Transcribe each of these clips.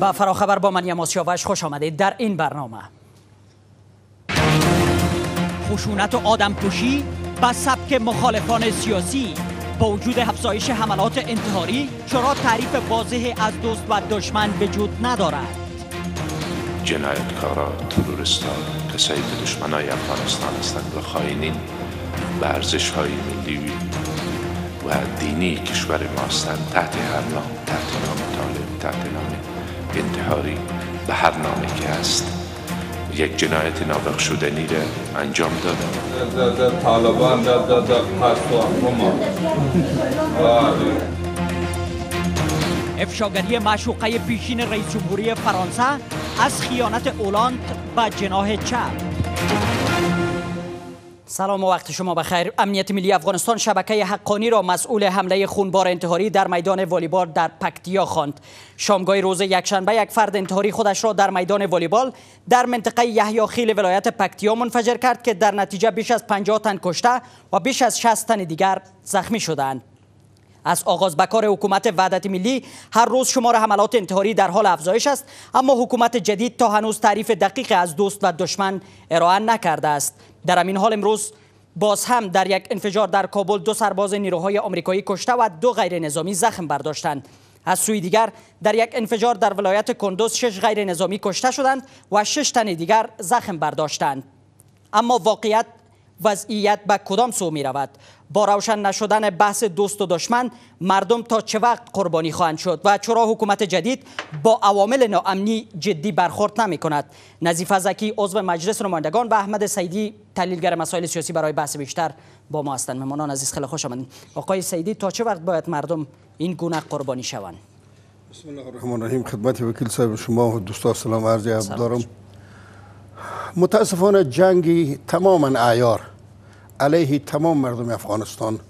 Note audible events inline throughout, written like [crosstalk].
با فراخبر با من آوش خوش آمدید در این برنامه خشونت و آدم کشی با سبک مخالفان سیاسی با وجود افزایش حملات انتحاری چرا تعریف واضح از دوست و دشمن وجود ندارد جنایتکارا تروریستا کسایی که های افغانستان هستند و خائنین به ارزش های ملی و دینی کشور ما هستند تحت هر نام تحت نام طالب تحت نام انتحاری به هر نامی که هست یک جنایت نابق شدنی را انجام داد. طالبان [laughs] افشاگری معشوقه پیشین رئیس جمهوری فرانسه از خیانت اولاند به جناه چپ سلام و وقت شما بخیر امنیت ملی افغانستان شبکه حقانی را مسئول حمله خونبار انتحاری در میدان والیبال در پکتیا خواند شامگاه روز یکشنبه یک فرد انتحاری خودش را در میدان والیبال در منطقه یحیی خیل ولایت پکتیا منفجر کرد که در نتیجه بیش از 50 تن کشته و بیش از 60 تن دیگر زخمی شدند از آغاز کار حکومت وحدت ملی هر روز شمار حملات انتحاری در حال افزایش است اما حکومت جدید تا هنوز تعریف دقیق از دوست و دشمن ارائه نکرده است در این حال امروز باز هم در یک انفجار در کابل دو سرباز نیروهای آمریکایی کشته و دو غیر نظامی زخم برداشتند از سوی دیگر در یک انفجار در ولایت کندوز شش غیر نظامی کشته شدند و شش تن دیگر زخم برداشتند اما واقعیت وضعیت به کدام سو می رود با روشن نشدن بحث دوست و دشمن مردم تا چه وقت قربانی خواهند شد و چرا حکومت جدید با عوامل ناامنی جدی برخورد نمی کند نظیف زکی عضو مجلس نمایندگان و احمد سیدی تحلیلگر مسائل سیاسی برای بحث بیشتر با ما هستند مهمانان عزیز خیلی خوش آمدید آقای سیدی تا چه وقت باید مردم این گونه قربانی شوند بسم الله الرحمن الرحیم خدمت وکیل صاحب شما و دوستا سلام عرض دارم متاسفانه جنگی تماما عیار علیه تمام مردم افغانستان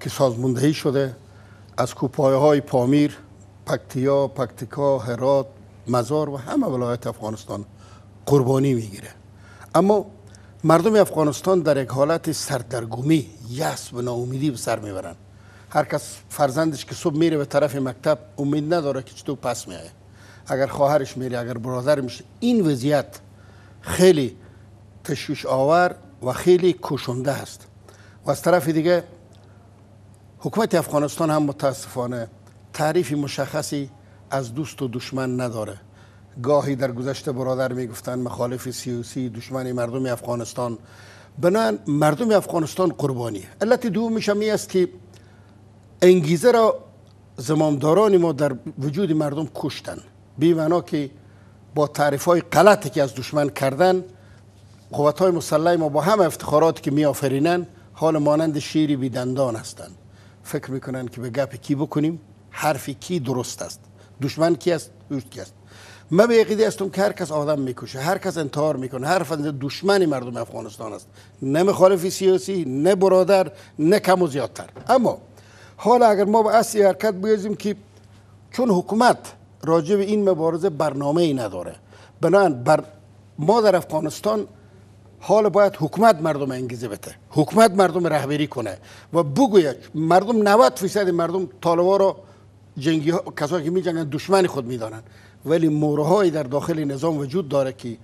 که سازماندهی شده از کوپایه های پامیر پکتیا، پکتیکا، هرات، مزار و همه ولایت افغانستان قربانی میگیره اما مردم افغانستان در یک حالت سردرگمی یس و ناامیدی به سر میبرن هر کس فرزندش که صبح میره به طرف مکتب امید نداره که چطور پس میایه اگر خواهرش میره اگر برادر میشه این وضعیت خیلی تشویش آور و خیلی کشنده است و از طرف دیگه حکومت افغانستان هم متاسفانه تعریف مشخصی از دوست و دشمن نداره گاهی در گذشته برادر میگفتن مخالف سیاسی دشمن مردم افغانستان بنان مردم افغانستان قربانی علت دومش هم است که انگیزه را زمامداران ما در وجود مردم کشتن بی که با تعریف های غلطی که از دشمن کردن قوت های مسلح ما با همه افتخارات که می آفرینن حال مانند شیری بیدندان هستند فکر میکنن که به گپ کی بکنیم حرف کی درست است دشمن کی است دوست کی است من به عقیده هستم که هر کس آدم میکشه هر کس انتحار میکنه هر دشمنی مردم افغانستان است نه مخالف سیاسی نه برادر نه کم و زیادتر اما حالا اگر ما به اصل حرکت بیازیم که چون حکومت راجع به این مبارزه برنامه ای نداره بنابراین بر ما در افغانستان حالا باید حکومت مردم انگیزه بده حکومت مردم رهبری کنه و بگوید مردم 90 فیصد مردم طالبا را جنگی ها کسایی که میجنگن دشمن خود میدانند ولی مورهای در داخل نظام وجود داره که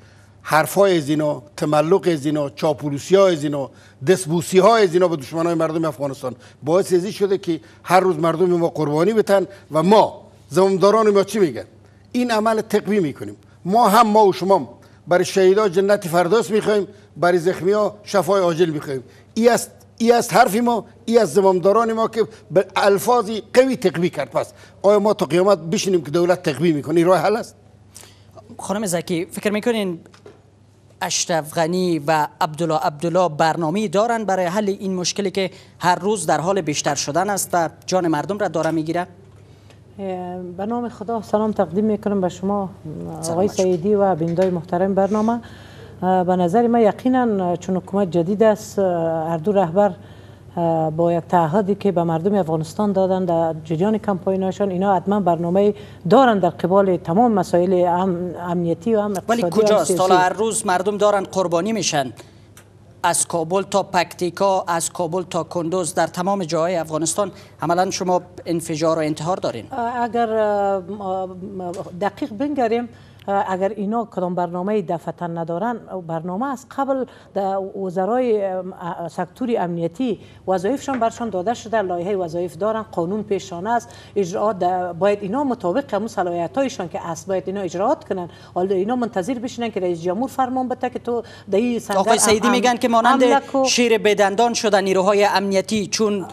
حرفای از اینا تملق از اینا چاپولوسی های از اینا دسبوسی های از اینا به دشمن های مردم افغانستان باعث ازی شده که هر روز مردم ما قربانی بتن و ما زمانداران ما چی میگن این عمل تقوی میکنیم ما هم ما و شما برای شهیدا جنت فردوس میخوایم برای زخمی ها شفای عاجل بخویم. ای است از حرف ما ای از زمامداران ما که به الفاظی قوی تقوی کرد پس آیا ما تا قیامت بشینیم که دولت تقوی میکنه راه حل است خانم زکی فکر میکنین اشرف غنی و عبدالله عبدالله برنامه دارن برای حل این مشکلی که هر روز در حال بیشتر شدن است و جان مردم را داره میگیره به نام خدا سلام تقدیم میکنم به شما آقای سیدی و بیندای محترم برنامه به نظر ما یقینا چون حکومت جدید است هر دو رهبر با یک تعهدی که به مردم افغانستان دادن در جریان کمپاینشان اینا حتما برنامه دارن در قبال تمام مسائل امنیتی و هم اقتصادی ولی حالا هر روز مردم دارن قربانی میشن از کابل تا پکتیکا از کابل تا کندوز در تمام جاهای افغانستان عملا شما انفجار و انتحار دارین اگر دقیق بنگریم اگر اینا کدام برنامه دفتن ندارن برنامه از قبل وزرای سکتور امنیتی وظایفشان برشان داده شده لایحه وظایف دارن قانون پیشانه است اجراات باید اینا مطابق همون صلاحیت هایشان که است باید اینا اجراات کنن حالا اینا منتظر بشینن که رئیس جمهور فرمان بده که تو دایی آقای سیدی میگن که مانند شیر بدندان شده نیروهای امنیتی چون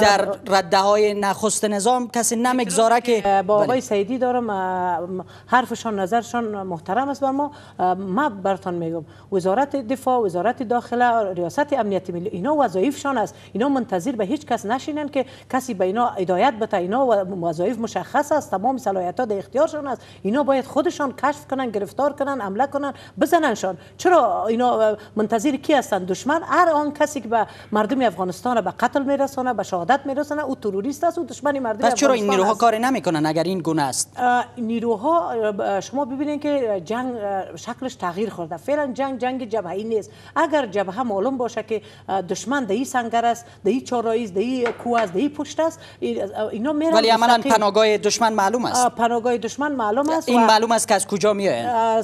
در رده های نخست نظام کسی نمیگذاره که با بله. آقای سیدی دارم حرفشان نظرشان محترم است بر ما ما برتان میگم وزارت دفاع وزارت داخله ریاست امنیت ملی اینا وظایفشان است اینا منتظر به هیچ کس نشینن که کسی به اینا هدایت بده اینا وظایف مشخص است تمام صلاحیت ها در اختیارشان است اینا باید خودشان کشف کنن گرفتار کنن حمله کنن بزننشان چرا اینا منتظر کی هستند دشمن هر آن کسی که به مردم افغانستان به قتل میره میرسانه به شهادت او تروریست است و دشمن مردم پس چرا این نیروها کار نمیکنن اگر این گونه است نیروها شما ببینید که جنگ شکلش تغییر خورده فعلا جنگ جنگ جبهه نیست اگر جبهه معلوم باشه که دشمن دهی سنگر است دهی چارایی دهی کوه دهی پشت است اینا میرن ولی عملا پناهگاه دشمن معلوم است پناهگاه دشمن معلوم است این معلوم است که از کجا میآیند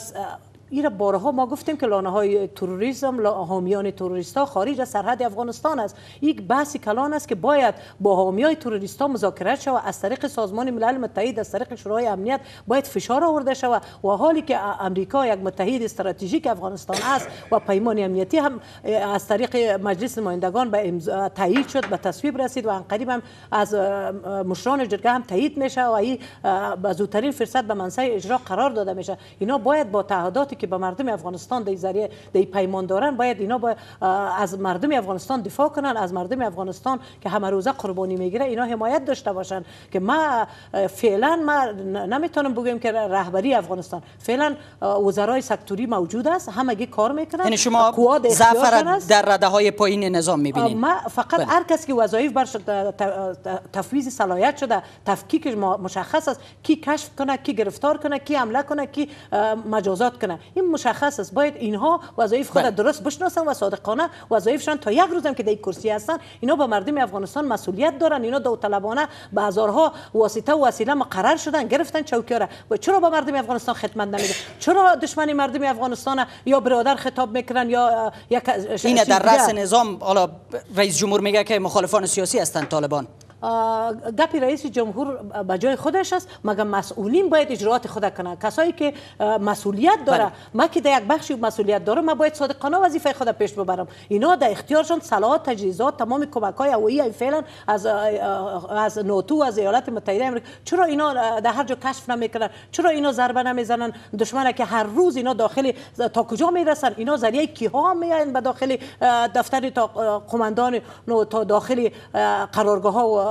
این بارها ما گفتیم که لانه های تروریسم حامیان تروریست ها خارج از سرحد افغانستان است یک بحث کلان است که باید با حامی های تروریست ها مذاکره شود از طریق سازمان ملل متحد از طریق شورای امنیت باید فشار آورده شود و حالی که امریکا یک متحد استراتژیک افغانستان است و پیمان امنیتی هم از طریق مجلس نمایندگان به امضا تایید شد به تصویب رسید و انقریب هم از مشران جرگه هم تایید میشه و این به زودترین فرصت به منصه اجرا قرار داده میشه اینا باید با تعهدات که به مردم افغانستان دی زری دی پیمان دارن باید اینا با از مردم افغانستان دفاع کنن از مردم افغانستان که همه روزه قربانی میگیره اینا حمایت داشته باشن که ما فعلا ما نمیتونم بگیم که رهبری افغانستان فعلا وزرای سکتوری موجود است همگی کار میکنن یعنی شما ظفر در رده های پایین نظام میبینید ما فقط بله. هر کسی که وظایف برش تفویض صلاحیت شده تفکیک مشخص است کی کشف کنه کی گرفتار کنه کی حمله کنه کی مجازات کنه این مشخص است باید اینها وظایف خود بله. درست بشناسن و صادقانه وظایفشان تا یک روزم که در کرسی هستن اینا به مردم افغانستان مسئولیت دارن اینا داوطلبانه به هزارها واسطه و وسیله مقرر شدن گرفتن چوکیاره و چرا به مردم افغانستان خدمت نمیده چرا دشمن مردم افغانستان یا برادر خطاب میکنن یا یک اینه در رأس نظام حالا رئیس جمهور میگه که مخالفان سیاسی هستن طالبان گپی رئیس جمهور به جای خودش است مگر مسئولین باید اجرات خود کنن کسایی که مسئولیت داره بله. ما که در یک بخشی مسئولیت داره ما باید صادقانه وظیفه خود پیش ببرم اینا در اختیارشون صلاحات تجهیزات تمام کمک‌های هوایی فعلا از از نوتو از ایالات متحده امریکا چرا اینا در هر جا کشف نمیکنن چرا اینا ضربه نمیزنن دشمن که هر روز اینا داخل تا کجا میرسن اینا ذریعه کیها میاین به داخل دفتر تا قماندان تا داخل قرارگاه ها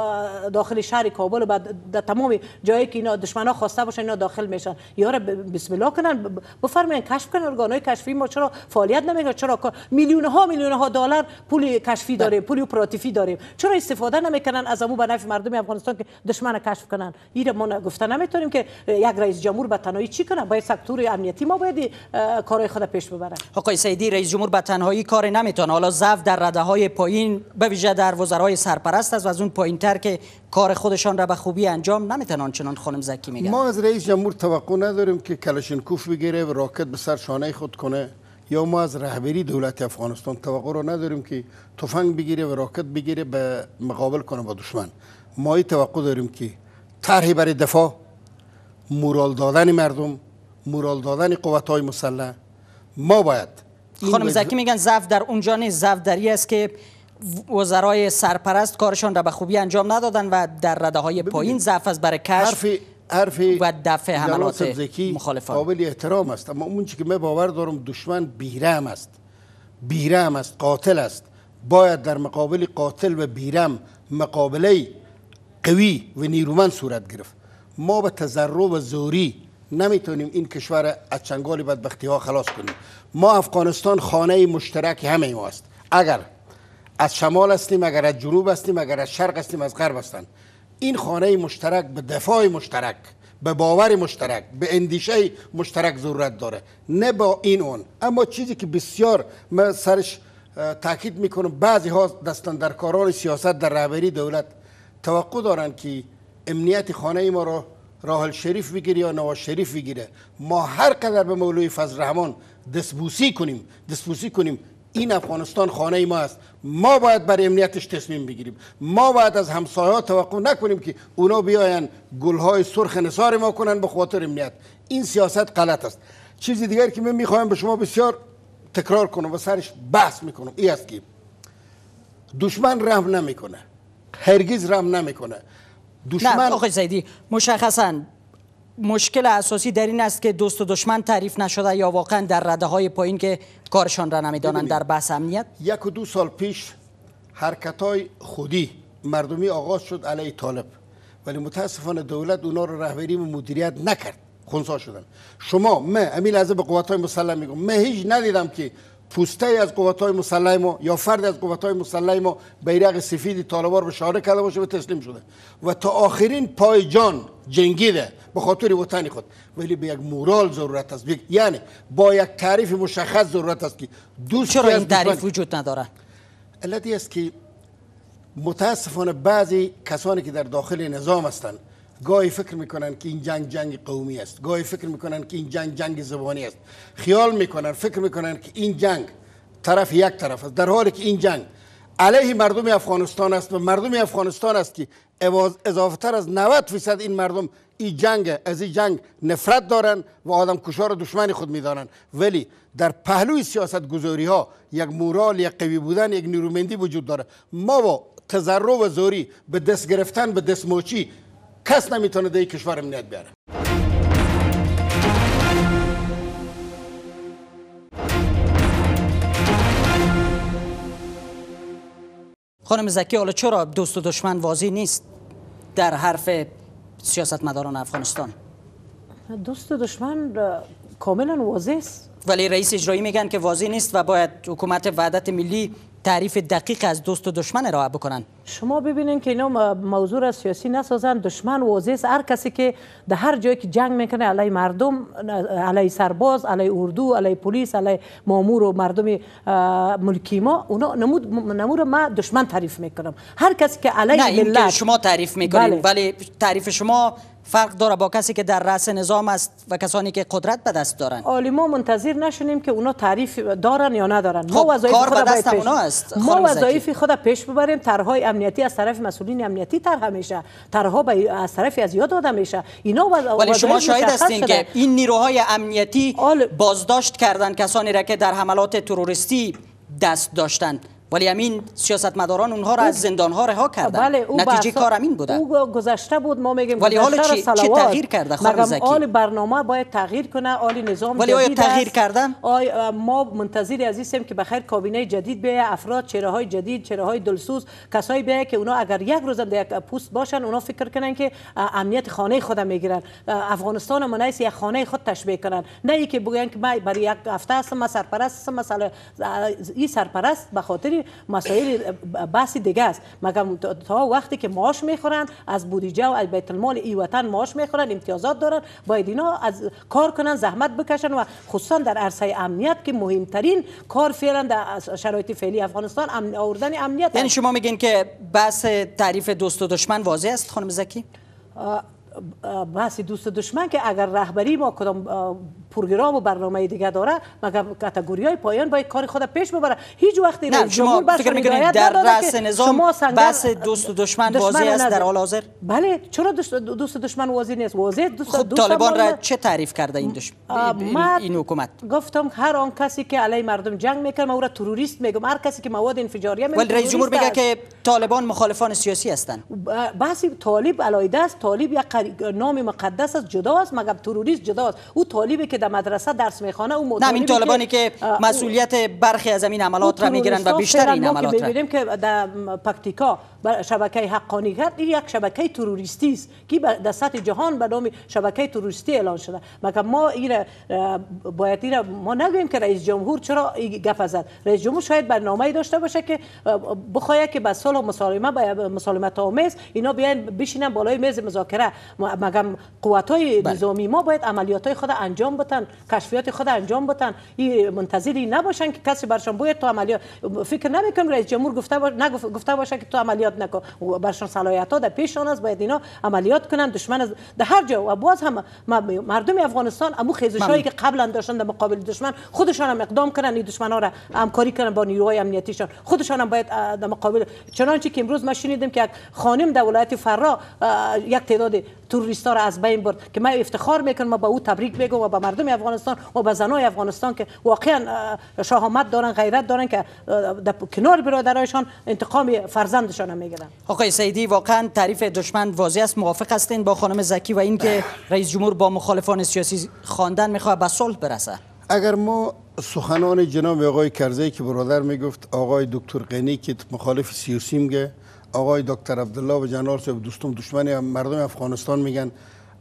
داخل شهر کابل و در تمام جایی که اینا دشمنا خواسته باشن اینا داخل میشن یاره بسم الله کنن بفرمایین کشف کنن ارگانهای کشفی ما چرا فعالیت نمیکنن چرا میلیون ها میلیون ها دلار پول کشفی بله. داریم پول اپراتیفی داریم چرا استفاده نمیکنن از امو به نفع مردم افغانستان که دشمن کشف کنن این ما گفته نمیتونیم که یک رئیس جمهور به تنهایی چی کنه باید سکتور امنیتی ما باید کارای خود پیش ببره آقای سیدی رئیس جمهور به تنهایی کار نمیتونه حالا ضعف در رده های پایین به ویژه در وزرای سرپرست از و از اون پایین که کار خودشان را به خوبی انجام نمیتن چنان خانم زکی میگن ما از رئیس جمهور توقع نداریم که کوف بگیره و راکت به سر شانه خود کنه یا ما از رهبری دولت افغانستان توقع رو نداریم که تفنگ بگیره و راکت بگیره به مقابل کنه با دشمن ما ای توقع داریم که طرحی برای دفاع مورال دادن مردم مورال دادن قوت های مسلح ما باید خانم زکی میگن ضعف در اونجا نیست ضعف است که وزرای سرپرست کارشان را به خوبی انجام ندادن و در رده های پایین ضعف از بر کشف و دفع حملات مخالفان قابل احترام است اما اون که من باور دارم دشمن بیرم است بیرم است قاتل است باید در مقابل قاتل و بیرم مقابله قوی و نیرومند صورت گرفت ما به تضرع و زوری نمیتونیم این کشور از چنگال بدبختی ها خلاص کنیم ما افغانستان خانه مشترک همه ما است اگر از شمال هستیم اگر از جنوب هستیم اگر از شرق هستیم از غرب این خانه مشترک به دفاع مشترک به باور مشترک به اندیشه مشترک ضرورت داره نه با این اون اما چیزی که بسیار من سرش تاکید میکنم بعضی ها دستن در کاران سیاست در رهبری دولت توقع دارن که امنیت خانه ما را راهل شریف بگیره یا نواز شریف بگیره ما هر به مولوی فضل رحمان کنیم دستبوسی کنیم این افغانستان خانه ما است ما باید بر امنیتش تصمیم بگیریم ما باید از همسایه توقع نکنیم که اونا بیاین های سرخ نصار ما کنن به خاطر امنیت این سیاست غلط است چیزی دیگر که من میخواهم به شما بسیار تکرار کنم و سرش بحث میکنم این است که دشمن رحم نمیکنه هرگز رحم نمیکنه دشمن نه آقای زیدی مشخصا مشکل اساسی در این است که دوست و دشمن تعریف نشده یا واقعا در رده های پایین که کارشان را نمیدانند در بحث امنیت یک و دو سال پیش حرکت های خودی مردمی آغاز شد علیه طالب ولی متاسفانه دولت اونا رو رهبری و مدیریت نکرد خونسا شدن شما من امیل از به قوات های میگم من هیچ ندیدم که پوسته از قوات های مسلح ما یا فرد از قوات های مسلح ما بیرق سفید طالبار به شاره کرده باشه به تسلیم شده و تا آخرین پای جان جنگیده به خاطر وطن خود ولی به یک مورال ضرورت است یعنی با یک تعریف مشخص ضرورت است که دوست چرا این یعنی تعریف وجود نداره علتی است که متاسفانه بعضی کسانی که در داخل نظام هستند گاهی فکر میکنن که این جنگ جنگ قومی است گاهی فکر میکنن که این جنگ جنگ زبانی است خیال میکنن فکر میکنن که این جنگ طرف یک طرف است در حالی که این جنگ علیه مردم افغانستان است و مردم افغانستان است که اضافه تر از 90 فیصد این مردم این جنگ از این جنگ نفرت دارند و آدم کشا را دشمن خود میدانند ولی در پهلوی سیاست گذاری ها یک مورال یک قوی بودن یک نیرومندی وجود داره ما با تضرع و زوری به دست گرفتن به دست موچی کس نمیتونه در کشور امنیت بیاره خانم زکی حالا چرا دوست و دشمن واضح نیست در حرف سیاستمداران افغانستان دوست و دشمن کاملا واضح است ولی رئیس اجرایی میگن که واضح نیست و باید حکومت وحدت ملی تعریف دقیق از دوست و دشمن ارائه بکنن شما ببینین که اینا موضوع سیاسی نسازن دشمن واضح است هر کسی که در هر جایی که جنگ میکنه علی مردم علی سرباز علی اردو علی پلیس علی مامور و مردم ملکی ما اونا نمود نمود ما دشمن تعریف میکنم هر کسی که علی ملت شما تعریف میکنید بله. ولی تعریف شما فرق داره با کسی که در رأس نظام است و کسانی که قدرت به دست دارن عالی ما منتظر نشونیم که اونا تعریف دارن یا ندارن ما خب، وظایف خودا دست پیش... اونا است ما وظایف خود پیش ببریم طرحهای امنیتی از طرف مسئولین امنیتی طرح میشه طرحها به از طرف از یاد داده میشه اینا وز... ولی شما شاهد هستین که این نیروهای امنیتی بازداشت کردن کسانی را که در حملات تروریستی دست داشتند ولی سیاست سیاستمداران اونها را از زندان ها رها کردن بله او نتیجه کار امین بوده او گذشته بود ما میگیم ولی حالا چی, چی تغییر کرده خانم زکی آل برنامه باید تغییر کنه آل نظام ولی آیا تغییر کردن آی ما منتظر عزیزم که بخیر کابینه جدید بیای افراد چهره های جدید چهره های دلسوز کسایی بیای که اونا اگر یک روز در یک پوست باشن اونا فکر کنن که امنیت خانه خود میگیرن افغانستان ما نیست یک خانه خود تشبیه کنن نه اینکه بگن که من برای یک هفته هستم من سرپرست هستم مثلا این سرپرست به خاطر مسائل مسائل بحث دیگه است مگر تا وقتی که معاش میخورند از بودجه و از بیت المال ای وطن معاش میخورن امتیازات دارن باید اینا از کار کنن زحمت بکشن و خصوصا در عرصه امنیت که مهمترین کار فعلا در شرایط فعلی افغانستان امن آوردن امنیت یعنی شما میگین که بحث تعریف دوست و دشمن واضح است خانم زکی بحث دوست و دشمن که اگر رهبری ما کدام پروگرام و برنامه دیگه داره مگر کاتگوریای های پایان باید کار خود پیش ببره هیچ وقت نه شما فکر میکنید در رأس نظام بس دوست و دشمن واضح است در حال حاضر بله چرا دوست دشمن واضح نیست واضح دوست خب طالبان را چه تعریف کرده این دشمن این حکومت گفتم هر آن کسی که علی مردم جنگ میکنه او را تروریست میگم هر کسی که مواد انفجاری میگم ولی رئیس جمهور میگه که طالبان مخالفان سیاسی هستند بحث طالب علایده است طالب یک نام مقدس است جدا است مگر تروریست جدا است او طالبی که در مدرسه درس میخوانه او مدرسه این طالبانی که مسئولیت برخی از این عملات را میگیرند و بیشتر این عملات را ببینیم که در پکتیکا شبکه هست. این یک شبکه تروریستی است که در سطح جهان به نام شبکه تروریستی اعلان شده مگر ما این باید این ما نگویم که رئیس جمهور چرا گفت زد رئیس جمهور شاید برنامه داشته باشه که بخواد که به صلح و مسالمه باید مسالمت آمیز اینا بیاین بشینن بالای میز مذاکره مگر قوت های بله. نظامی ما باید عملیات های خود انجام بدن کشفیات خود انجام بدن این منتظری نباشن که کسی برشان باید تو عملیات فکر نمیکنم رئیس جمهور گفته باشه نگفته باشه که تو عملیات عملیات نکو و برشان صلاحیت ها در آن است باید اینا عملیات کنند دشمن از در هر جا و باز هم مردم افغانستان امو هایی که قبلا داشتن در مقابل دشمن خودشان هم اقدام کنن این دشمن ها را همکاری کنن با نیروهای امنیتیشان خودشان هم باید در مقابل چنانچه که امروز ما شنیدیم که خانم در ولایت فرا یک تعداد توریستا از بین برد که من افتخار میکنم و او تبریک بگم و به مردم افغانستان و به زنای افغانستان که واقعا شهامت دارن غیرت دارن که در کنار برادرایشان انتقام فرزندشان میگیرن آقای سیدی واقعا تعریف دشمن واضح است موافق هستین با خانم زکی و اینکه بله. رئیس جمهور با مخالفان سیاسی خواندن میخواد به صلح برسه اگر ما سخنان جناب آقای کرزی که برادر میگفت آقای دکتر قنی که مخالف سیاسی میگه آقای دکتر عبدالله و جنرال صاحب دوستم دشمن مردم افغانستان میگن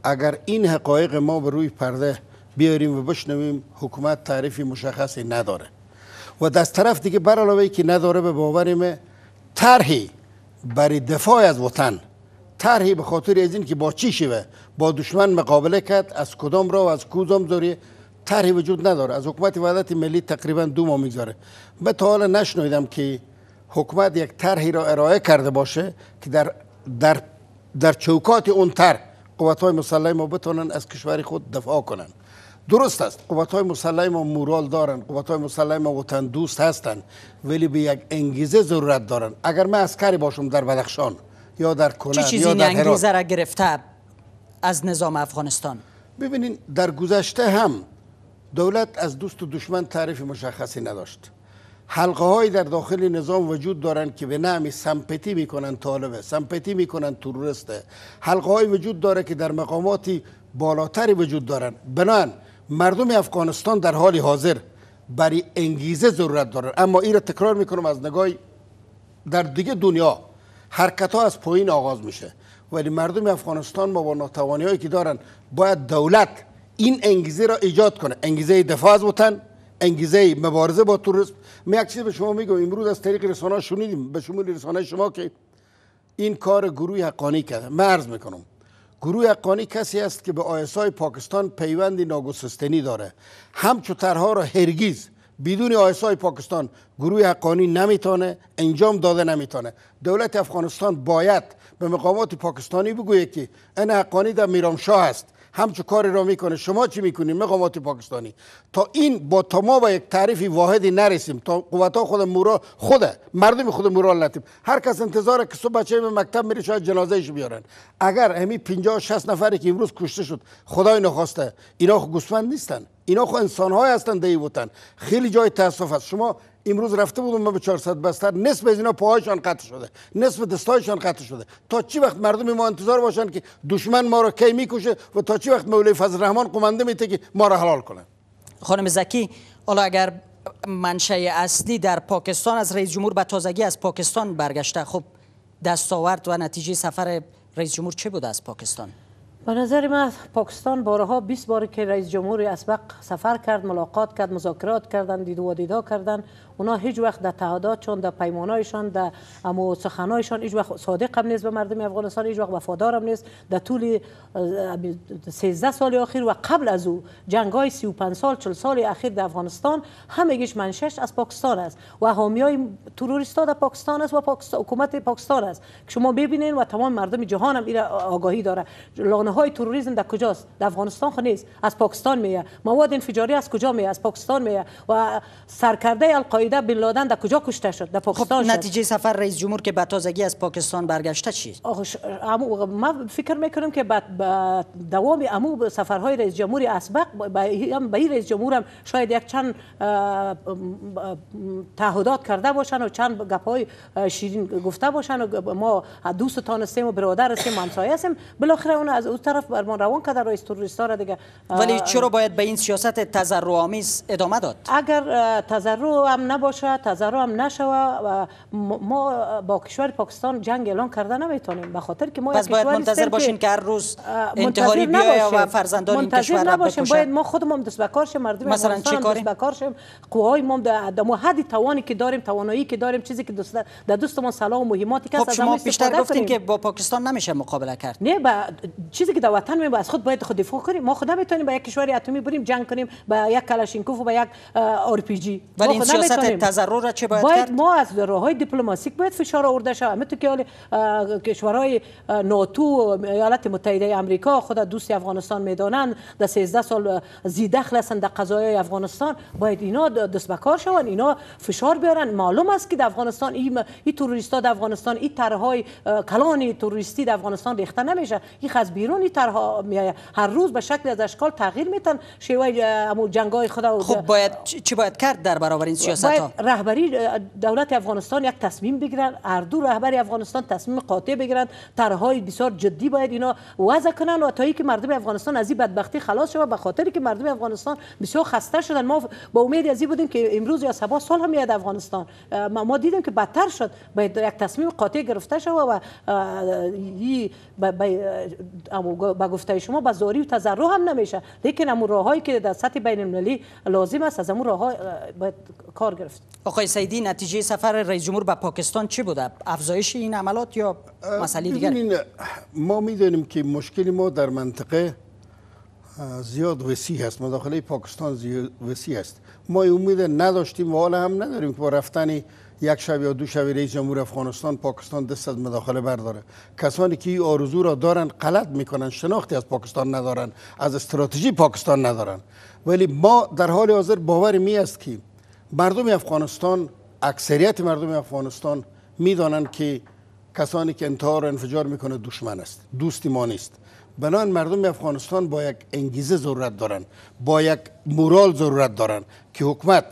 اگر این حقایق ما به روی پرده بیاریم و بشنویم حکومت تعریفی مشخصی نداره و از طرف دیگه بر علاوه که نداره به باوریم طرحی برای دفاع از وطن طرحی به خاطر از این که با چی شوه با دشمن مقابله کرد از کدام را و از کدام داری طرحی وجود نداره از حکومت وحدت ملی تقریبا دو ما میگذاره به تا حالا که حکومت یک طرحی را ارائه کرده باشه که در در در چوکات اون طرح قوت های مسلح ما بتونن از کشور خود دفاع کنن. درست است قوت های مسلح ما مورال دارن قوت های مسلح ما وطن دوست هستند ولی به یک انگیزه ضرورت دارن اگر من عسکری باشم در بدخشان یا در کلن یا در انگیزه را گرفته از نظام افغانستان ببینین در گذشته هم دولت از دوست و دشمن تعریف مشخصی نداشت حلقه های در داخل نظام وجود دارند که به نام سمپتی میکنن طالبه سمپتی میکنن تروریسته حلقه های وجود داره که در مقاماتی بالاتری وجود دارن بنان مردم افغانستان در حال حاضر برای انگیزه ضرورت دارن اما این را تکرار میکنم از نگاه در دیگه دنیا حرکت ها از پایین آغاز میشه ولی مردم افغانستان با ناتوانی هایی که دارن باید دولت این انگیزه را ایجاد کنه انگیزه دفاع از وطن انگیزه مبارزه با توریسم من یک چیز به شما میگم امروز از طریق رسانه شنیدیم به شما رسانه شما که این کار گروه حقانی کرده من عرض میکنم گروه حقانی کسی است که به آیسای پاکستان پیوندی ناگسستنی داره همچو طرها را هرگیز بدون آیسای پاکستان گروه حقانی نمیتونه انجام داده نمیتونه دولت افغانستان باید به مقامات پاکستانی بگوید که این حقانی در میرامشاه است همچو کاری را میکنه شما چی میکنین مقامات پاکستانی تا این با تما با یک تعریف واحدی نرسیم تا قوت خود مورا خوده مردم خود مورا نتیم هر کس انتظار که صبح بچه به مکتب میره شاید جنازه ایش بیارن اگر همین 50 60 نفری که امروز کشته شد خدای نخواسته اینا خو گوسفند نیستن اینا خو انسان های هستن دی خیلی جای تاسف است شما امروز رفته بودم ما به 400 بستر نصف از اینا پاهایشان قطع شده نصف دستایشان قطع شده تا چی وقت مردم ما انتظار باشن که دشمن ما را کی میکشه و تا چی وقت مولوی فضل رحمان قمنده میته که ما را حلال کنه خانم زکی حالا اگر منشه اصلی در پاکستان از رئیس جمهور به تازگی از پاکستان برگشته خب دستاورد و نتیجه سفر رئیس جمهور چه بوده از پاکستان به نظر من پاکستان بارها 20 بار که رئیس جمهور اسبق سفر کرد ملاقات کرد مذاکرات کردند، دید و دیدا کردند. اونا هیچ وقت در چون در پیمانایشان در امو سخنایشان هیچ وقت صادق هم نیست به مردم افغانستان هیچ وقت وفادار هم نیست در طول 13 سال اخیر و قبل از او جنگ های 35 سال 40 سال اخیر در افغانستان همگیش منشش از پاکستان است و حامی های تروریست ها در پاکستان است و پاکستان، حکومت پاکستان است شما ببینین و تمام مردم جهان هم این آگاهی داره لانه های تروریسم در کجاست در افغانستان خو خب نیست از پاکستان میه مواد انفجاری از کجا میه از پاکستان میه و سرکرده القاعده بن لادن در کجا کشته شد در خب پاکستان نتیجه سفر رئیس جمهور که به تازگی از پاکستان برگشته چی من فکر میکنم که بعد دوام امو سفرهای رئیس جمهور اسبق به این رئیس جمهور هم شاید یک چند تعهدات کرده باشن و چند گپای شیرین گفته باشن و ما دوستتان و برادر هستیم همسایه هستیم بالاخره اون از طرف برمان روان کرده رئیس توریستا را دیگه ولی چرا باید به این سیاست تزرع آمیز ادامه داد اگر تزرع هم نباشه تزرع هم نشوه ما با کشور پاکستان جنگ اعلان کرده نمیتونیم به خاطر که ما پس باید منتظر باشین که هر روز انتحاری بیاید و فرزندان این کشور را بکشن باید ما خودمون دست به کار شیم مردم مثلا چی کاریم دست کار شیم قوای ما در حد توانی که داریم توانایی که داریم چیزی که دوست در دوستمون سلام و مهماتی که خب شما بیشتر گفتین که با پاکستان نمیشه مقابله کرد نه با چیزی که در وطن می از خود باید خود دفاع کنیم ما خود نمیتونیم با یک کشور اتمی بریم جنگ کنیم با یک کلاشینکوف و با یک آر پی جی ولی سیاست تضرر را چه باید, باید ما از راه های دیپلماتیک باید فشار آورده شود همه که حال کشورهای ناتو ایالات متحده آمریکا خود دوست افغانستان میدانند در 13 سال زیده دخل هستند در قضایای افغانستان باید اینا دست به کار اینا فشار بیارن معلوم است که در افغانستان این ای تروریستا در افغانستان این های کلان تروریستی در افغانستان ریخته نمیشه این از بیرون نوی هر روز به شکل از اشکال تغییر میتن شیوه امو جنگای خدا خب باید چی باید کرد در برابر این سیاست ها رهبری دولت افغانستان یک تصمیم بگیرن هر دو رهبر افغانستان تصمیم قاطع بگیرن طرحهای بسیار جدی باید اینا وضع کنن و تا که مردم افغانستان از این بدبختی خلاص شوه به خاطر که مردم افغانستان بسیار خسته شدن ما با امید از بودیم که امروز یا سبا سال هم میاد افغانستان ما دیدیم که بدتر شد باید یک تصمیم قاطع گرفته شوه و با گفته شما با زاری و تضرع هم نمیشه لیکن راه راههایی که در سطح بین المللی لازم است از امور راه باید کار گرفت آقای سیدی نتیجه سفر رئیس جمهور به پاکستان چی بوده افزایش این عملات یا مسئله دیگر ما میدانیم که مشکل ما در منطقه زیاد وسیع است مداخله پاکستان زیاد وسیع است ما امید نداشتیم و حالا هم نداریم که با رفتن یک شب یا دو شب رئیس جمهور افغانستان پاکستان دست از مداخله برداره کسانی که این آرزو را دارن غلط میکنن شناختی از پاکستان ندارن از استراتژی پاکستان ندارن ولی ما در حال حاضر باور می است که مردم افغانستان اکثریت مردم افغانستان میدانن که کسانی که انتحار و انفجار میکنه دشمن است دوستی ما نیست بنابراین مردم افغانستان با یک انگیزه ضرورت دارن با یک مورال ضرورت دارن که حکومت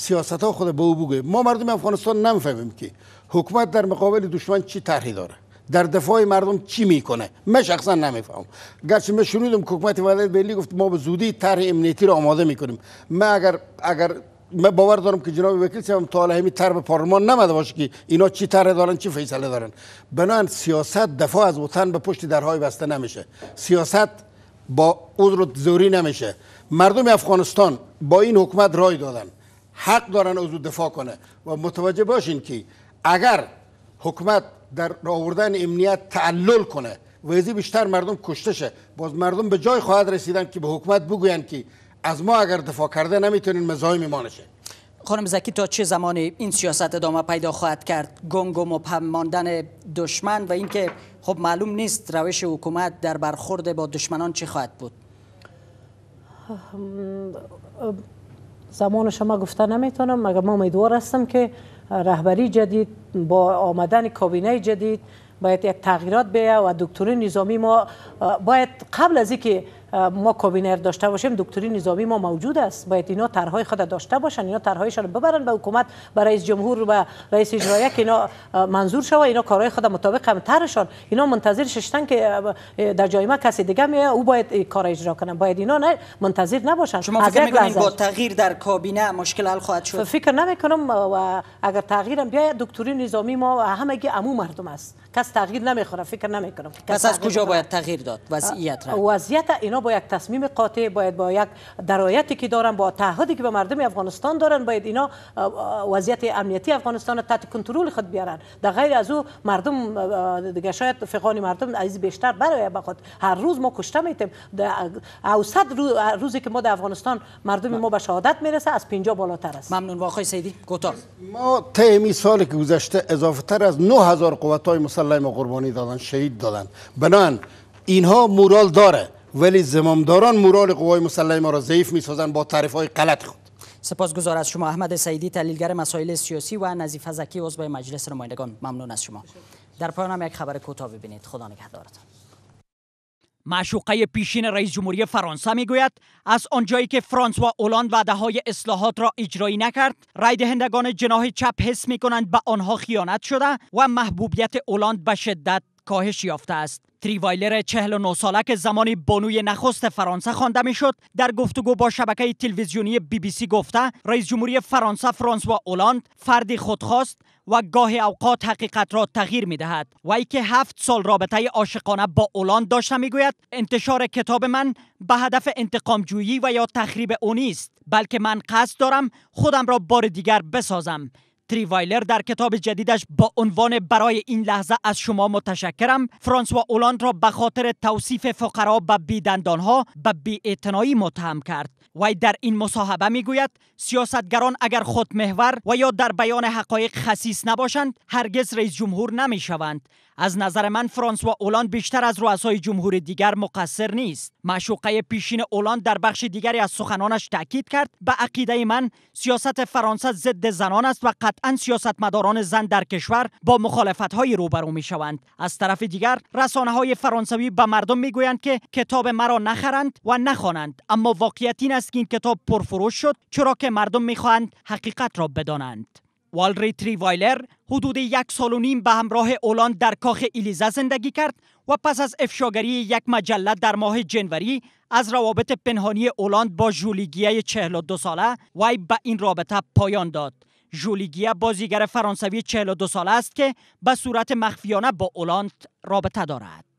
سیاست ها خود به او بگوید ما مردم افغانستان نمیفهمیم که حکومت در مقابل دشمن چی طرحی داره در دفاع مردم چی میکنه من شخصا نمیفهمم گرچه من شنیدم که حکومت ولایت بیلی گفت ما به زودی طرح امنیتی را آماده میکنیم من اگر اگر ما باور دارم که جناب وکیل صاحب تا الان همین به پارلمان نمده باشه که اینا چی طرح دارن چی فیصله دارن بنان سیاست دفاع از وطن به پشت درهای بسته نمیشه سیاست با عذر زوری نمیشه مردم افغانستان با این حکومت رای دادن حق دارن از او دفاع کنه و متوجه باشین که اگر حکومت در آوردن امنیت تعلل کنه و بیشتر مردم کشته شه باز مردم به جای خواهد رسیدن که به حکومت بگویند که از ما اگر دفاع کرده نمیتونین مزای ما خانم زکی تا چه زمانی این سیاست ادامه پیدا خواهد کرد گنگ و مبهم ماندن دشمن و اینکه خب معلوم نیست روش حکومت در برخورد با دشمنان چه خواهد بود زمان شما گفته نمیتونم مگر ما امیدوار هستم که رهبری جدید با آمدن کابینه جدید باید یک تغییرات بیه و دکتر نظامی ما باید قبل از اینکه ما کابینر داشته باشیم دکتری نظامی ما موجود است باید اینا طرحهای خود داشته باشن اینا طرحهایشان ببرن به حکومت به رئیس جمهور و رئیس اجرایی که اینا منظور شوه اینا کارهای خود مطابق هم طرحشان اینا منتظر ششتن که در جای ما کسی دیگه میه او باید کار اجرا کنه باید اینا نه منتظر نباشن شما فکر میکنید با تغییر در کابینه مشکل حل خواهد شد فکر نمیکنم و اگر تغییرم بیاید دکتری نظامی ما همگی عمو مردم است کس تغییر نمیخوره فکر نمیکنم کس از کجا باید تغییر داد وضعیت وضعیت اینا با یک تصمیم قاطع باید با یک درایتی که دارن با تعهدی که به مردم افغانستان دارن باید اینا وضعیت امنیتی افغانستان را تحت کنترل خود بیارن در غیر از او مردم دیگه شاید فقان مردم عزیز بیشتر برای بخاط هر روز ما کشته میتیم اوسط روزی که ما در افغانستان مردم ما به شهادت میرسه از 50 بالاتر است ممنون واخای سیدی کوتاه ما تیمی سال که گذشته اضافه تر از 9000 قوت های مسلح ما قربانی دادن شهید دادن بنان اینها مورال داره ولی زمامداران مورال قوای مسلح ما را ضعیف سازند با تعریف های غلط خود سپاسگزار از شما احمد سعیدی تحلیلگر مسائل سیاسی و نظیف زکی عضو مجلس نمایندگان ممنون از شما در پایان هم یک خبر کوتاه ببینید خدا نگهدارتان معشوقه پیشین رئیس جمهوری فرانسه میگوید از آنجایی که فرانس و اولاند وعده های اصلاحات را اجرایی نکرد رای دهندگان جناح چپ حس می کنند به آنها خیانت شده و محبوبیت اولاند به شدت کاهش یافته است تریوایلر 49 ساله که زمانی بانوی نخست فرانسه خوانده میشد در گفتگو با شبکه تلویزیونی بی بی سی گفته رئیس جمهوری فرانسه فرانسوا اولاند فردی خودخواست و گاه اوقات حقیقت را تغییر می دهد وی که هفت سال رابطه عاشقانه با اولاند داشته می گوید انتشار کتاب من به هدف انتقام جویی و یا تخریب او نیست بلکه من قصد دارم خودم را بار دیگر بسازم تریوایلر در کتاب جدیدش با عنوان برای این لحظه از شما متشکرم فرانسوا اولاند را به خاطر توصیف فقرا به بیدندانها به بیاعتنایی متهم کرد وی در این مصاحبه میگوید سیاستگران اگر خودمحور و یا در بیان حقایق خصیص نباشند هرگز رئیس جمهور نمیشوند از نظر من فرانسوا اولاند بیشتر از رؤسای جمهور دیگر مقصر نیست معشوقه پیشین اولاند در بخش دیگری از سخنانش تاکید کرد به عقیده من سیاست فرانسه ضد زنان است و قطعا سیاستمداران زن در کشور با مخالفت های روبرو می شوند از طرف دیگر رسانه های فرانسوی به مردم می گویند که کتاب مرا نخرند و نخوانند اما واقعیت این است که این کتاب پرفروش شد چرا که مردم می خواهند حقیقت را بدانند والری وایلر حدود یک سال و نیم به همراه اولاند در کاخ الیزا زندگی کرد و پس از افشاگری یک مجله در ماه جنوری از روابط پنهانی اولاند با ژولیگیه 42 ساله وی به این رابطه پایان داد. ژولیگیه بازیگر فرانسوی 42 ساله است که به صورت مخفیانه با اولاند رابطه دارد.